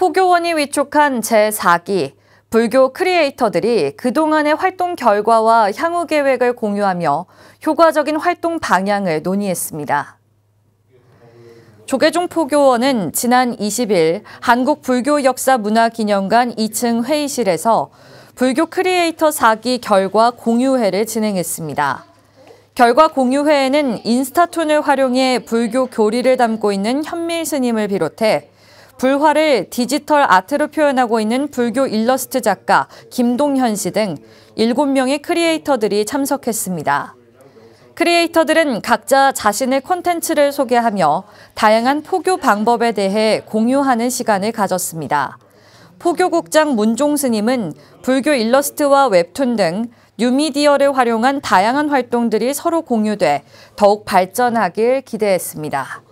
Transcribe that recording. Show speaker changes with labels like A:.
A: 포교원이 위촉한 제4기 불교 크리에이터들이 그동안의 활동 결과와 향후 계획을 공유하며 효과적인 활동 방향을 논의했습니다. 조계종 포교원은 지난 20일 한국불교역사문화기념관 2층 회의실에서 불교 크리에이터 4기 결과 공유회를 진행했습니다. 결과 공유회에는 인스타툰을 활용해 불교 교리를 담고 있는 현밀 스님을 비롯해 불화를 디지털 아트로 표현하고 있는 불교 일러스트 작가 김동현 씨 등 7명의 크리에이터들이 참석했습니다. 크리에이터들은 각자 자신의 콘텐츠를 소개하며 다양한 포교 방법에 대해 공유하는 시간을 가졌습니다. 포교국장 문종 스님은 불교 일러스트와 웹툰 등 뉴미디어를 활용한 다양한 활동들이 서로 공유돼 더욱 발전하길 기대했습니다.